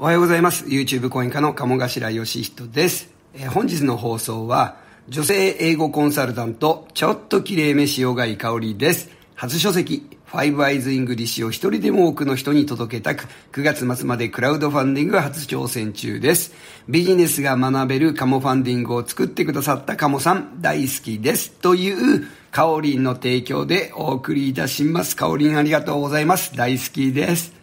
おはようございます。YouTube 講演家の鴨頭義人です。えー、本日の放送は、女性英語コンサルタント、ちょっとめれいが塩貝香里です。初書籍、ファイブアイズイングリッシュを一人でも多くの人に届けたく、9月末までクラウドファンディング初挑戦中です。ビジネスが学べるカモファンディングを作ってくださったカモさん、大好きです。という、カオリンの提供でお送りいたします。カオリンありがとうございます。大好きです。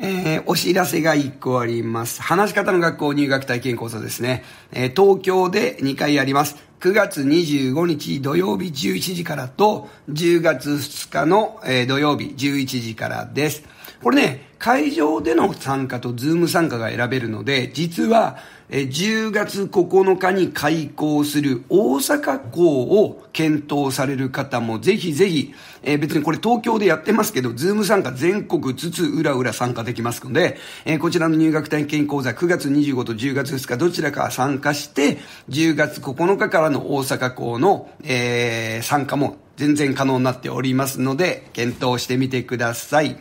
えー、お知らせが1個あります。話し方の学校入学体験講座ですね。えー、東京で2回あります。9月25日土曜日11時からと、10月2日の、えー、土曜日11時からです。これね、会場での参加とズーム参加が選べるので、実は、え10月9日に開校する大阪校を検討される方もぜひぜひ、えー、別にこれ東京でやってますけど、ズーム参加全国ずつうらうら参加できますので、えー、こちらの入学体験講座9月25と10月2日どちらか参加して、10月9日からの大阪校の、えー、参加も全然可能になっておりますので、検討してみてください。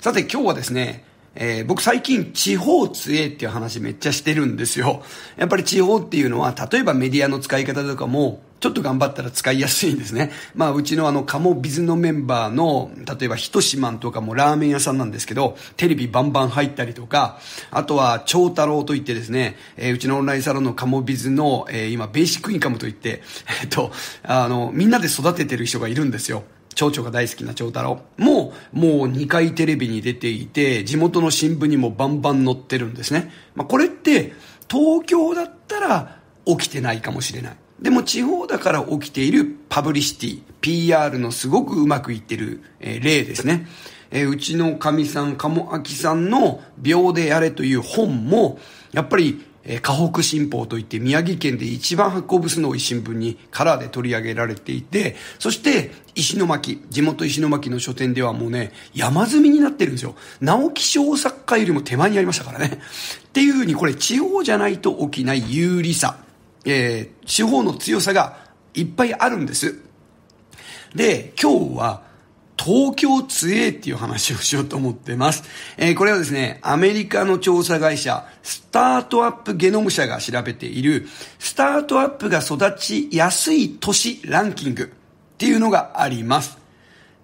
さて今日はですね、えー、僕最近地方杖っていう話めっちゃしてるんですよ。やっぱり地方っていうのは、例えばメディアの使い方とかも、ちょっと頑張ったら使いやすいんですね。まあ、うちのあの、カモビズのメンバーの、例えば、ひとしまんとかもラーメン屋さんなんですけど、テレビバンバン入ったりとか、あとは、長太郎といってですね、えー、うちのオンラインサロンのカモビズの、えー、今、ベーシックインカムといって、えっと、あの、みんなで育ててる人がいるんですよ。蝶々が大好きな蝶太郎も、もう2回テレビに出ていて、地元の新聞にもバンバン載ってるんですね。まあ、これって、東京だったら起きてないかもしれない。でも地方だから起きているパブリシティ、PR のすごくうまくいってる、えー、例ですね。えー、うちのかみさん、かもあきさんの秒でやれという本も、やっぱりえ河北新報といって宮城県で一番発行部数の多い新聞にカラーで取り上げられていて、そして石巻、地元石巻の書店ではもうね、山積みになってるんですよ。直木賞作家よりも手前にありましたからね。っていうふうにこれ地方じゃないと起きない有利さ、えー、地方の強さがいっぱいあるんです。で、今日は東京つえっていう話をしようと思ってます。えー、これはですね、アメリカの調査会社、スタートアップゲノム社が調べている、スタートアップが育ちやすい都市ランキングっていうのがあります。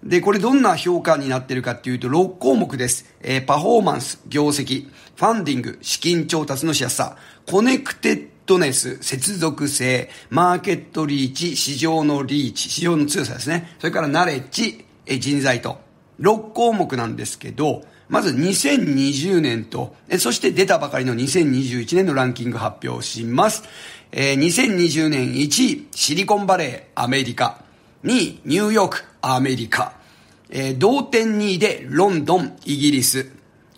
で、これどんな評価になってるかっていうと6項目です。えー、パフォーマンス、業績、ファンディング、資金調達のしやすさ、コネクテッドネス、接続性、マーケットリーチ、市場のリーチ、市場の強さですね。それからナレッジ、人材と、6項目なんですけど、まず2020年と、そして出たばかりの2021年のランキング発表します。えー、2020年1位、シリコンバレー、アメリカ。2位、ニューヨーク、アメリカ。えー、同点2位で、ロンドン、イギリス。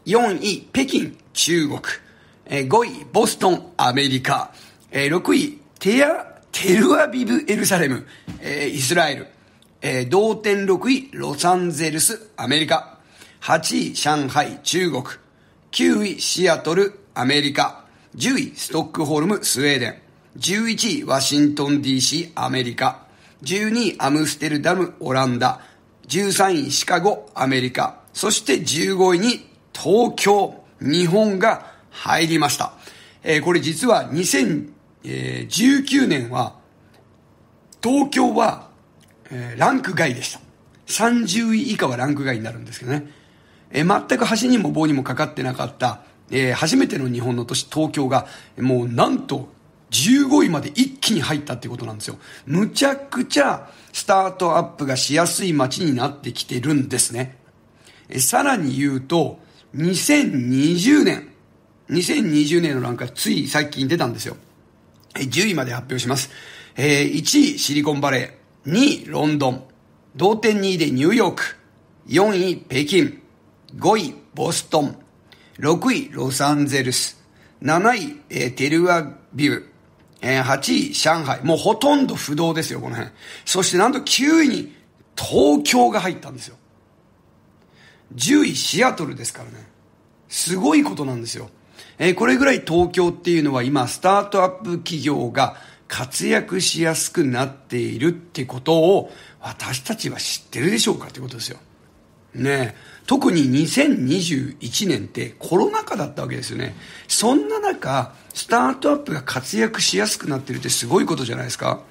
4位、北京、中国。えー、5位、ボストン、アメリカ。えー、6位、テア、テルアビブ、エルサレム、えー、イスラエル。えー、同点6位、ロサンゼルス、アメリカ。8位、上海、中国。9位、シアトル、アメリカ。10位、ストックホルム、スウェーデン。11位、ワシントン DC、アメリカ。12位、アムステルダム、オランダ。13位、シカゴ、アメリカ。そして15位に、東京、日本が入りました。えー、これ実は2019年は、東京はえー、ランク外でした。30位以下はランク外になるんですけどね。えー、全く橋にも棒にもかかってなかった、えー、初めての日本の都市東京が、もうなんと15位まで一気に入ったってことなんですよ。むちゃくちゃスタートアップがしやすい街になってきてるんですね。えさらに言うと、2020年、2020年のランクはつい最近出たんですよ。10位まで発表します。えー、1位シリコンバレー。2位ロンドン、同点2位でニューヨーク、4位北京、5位ボストン、6位ロサンゼルス、7位、えー、テルアビュー、えー、8位上海、もうほとんど不動ですよ、この辺。そしてなんと9位に東京が入ったんですよ。10位シアトルですからね。すごいことなんですよ。えー、これぐらい東京っていうのは今、スタートアップ企業が活躍しやすくなっているってことを私たちは知ってるでしょうかってことですよ。ね特に2021年ってコロナ禍だったわけですよね。そんな中、スタートアップが活躍しやすくなってるってすごいことじゃないですか。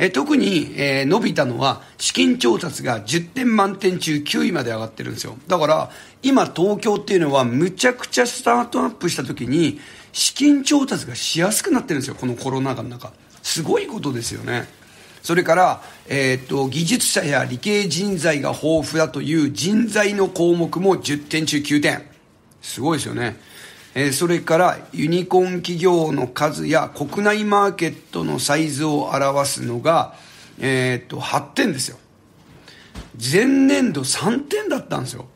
え特に、えー、伸びたのは資金調達が10点満点中9位まで上がってるんですよだから今東京っていうのはむちゃくちゃスタートアップした時に資金調達がしやすくなってるんですよこのコロナ禍の中すごいことですよねそれから、えー、っと技術者や理系人材が豊富だという人材の項目も10点中9点すごいですよねえそれからユニコーン企業の数や国内マーケットのサイズを表すのが、えっ、と、8点ですよ。前年度3点だったんですよ。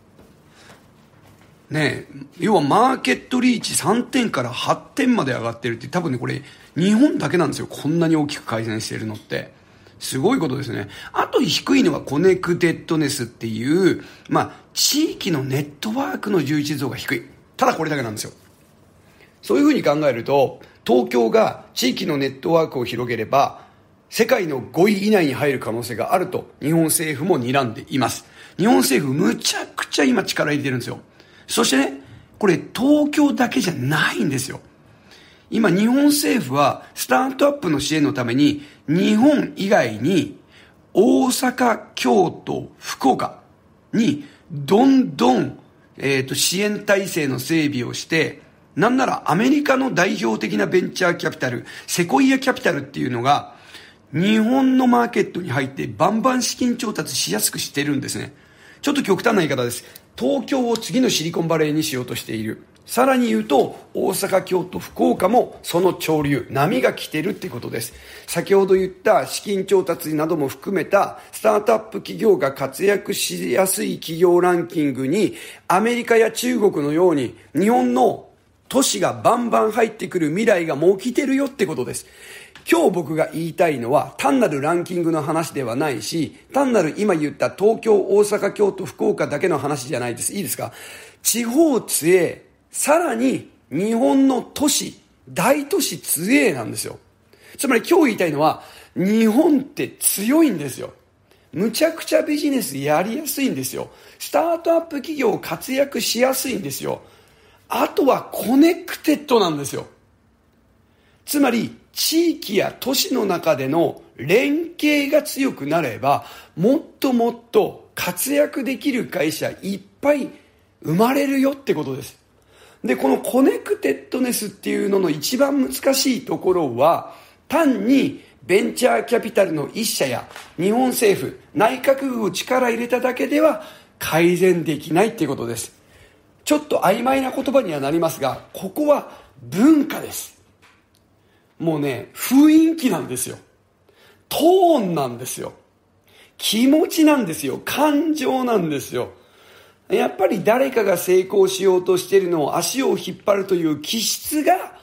ね要はマーケットリーチ3点から8点まで上がってるって多分ね、これ日本だけなんですよ。こんなに大きく改善してるのって。すごいことですね。あと低いのはコネクテッドネスっていう、まあ、地域のネットワークの充実度が低い。ただこれだけなんですよ。そういうふうに考えると、東京が地域のネットワークを広げれば、世界の5位以内に入る可能性があると日本政府も睨んでいます。日本政府むちゃくちゃ今力入れてるんですよ。そしてね、これ東京だけじゃないんですよ。今日本政府はスタートアップの支援のために日本以外に大阪、京都、福岡にどんどん、えーと支援体制の整備をしてなんならアメリカの代表的なベンチャーキャピタル、セコイアキャピタルっていうのが、日本のマーケットに入ってバンバン資金調達しやすくしてるんですね。ちょっと極端な言い方です。東京を次のシリコンバレーにしようとしている。さらに言うと、大阪、京都、福岡もその潮流、波が来てるってことです。先ほど言った資金調達なども含めた、スタートアップ企業が活躍しやすい企業ランキングに、アメリカや中国のように、日本の都市がバンバン入ってくる未来がもう来てるよってことです。今日僕が言いたいのは単なるランキングの話ではないし、単なる今言った東京、大阪、京都、福岡だけの話じゃないです。いいですか地方杖、さらに日本の都市、大都市杖なんですよ。つまり今日言いたいのは、日本って強いんですよ。むちゃくちゃビジネスやりやすいんですよ。スタートアップ企業活躍しやすいんですよ。あとはコネクテッドなんですよ。つまり、地域や都市の中での連携が強くなれば、もっともっと活躍できる会社いっぱい生まれるよってことです。で、このコネクテッドネスっていうのの一番難しいところは、単にベンチャーキャピタルの一社や日本政府、内閣府を力入れただけでは改善できないっていうことです。ちょっと曖昧な言葉にはなりますが、ここは文化です。もうね、雰囲気なんですよ。トーンなんですよ。気持ちなんですよ。感情なんですよ。やっぱり誰かが成功しようとしているのを足を引っ張るという気質が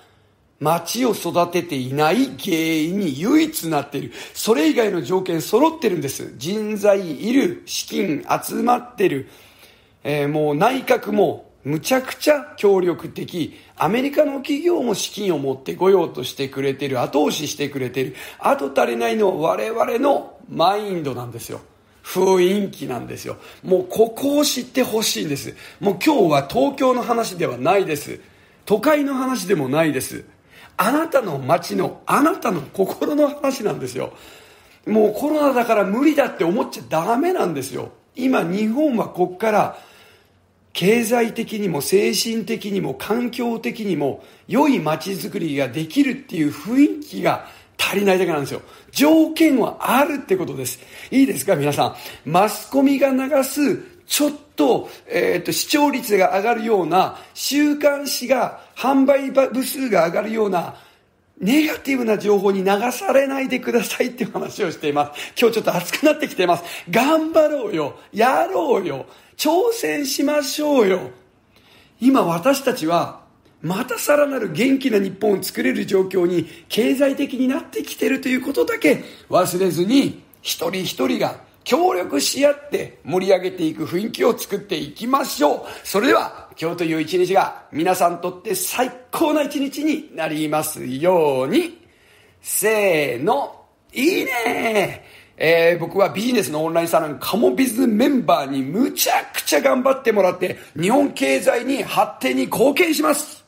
街を育てていない原因に唯一なっている。それ以外の条件揃ってるんです。人材いる、資金集まってる、えー、もう内閣もむちゃくちゃ協力的。アメリカの企業も資金を持ってこようとしてくれてる。後押ししてくれてる。後足りないのは我々のマインドなんですよ。雰囲気なんですよ。もうここを知ってほしいんです。もう今日は東京の話ではないです。都会の話でもないです。あなたの街の、あなたの心の話なんですよ。もうコロナだから無理だって思っちゃダメなんですよ。今日本はこっから経済的にも精神的にも環境的にも良い街づくりができるっていう雰囲気が足りないだけなんですよ。条件はあるってことです。いいですか皆さん。マスコミが流すちょっと、えっ、ー、と、視聴率が上がるような、週刊誌が販売部数が上がるような、ネガティブな情報に流されないでくださいっていう話をしています。今日ちょっと熱くなってきています。頑張ろうよ。やろうよ。挑戦しましょうよ。今私たちは、またさらなる元気な日本を作れる状況に経済的になってきてるということだけ忘れずに、一人一人が協力し合って盛り上げていく雰囲気を作っていきましょう。それでは今日という一日が皆さんにとって最高な一日になりますように。せーの、いいねえー、僕はビジネスのオンラインサロンカモビズメンバーにむちゃくちゃ頑張ってもらって日本経済に発展に貢献します。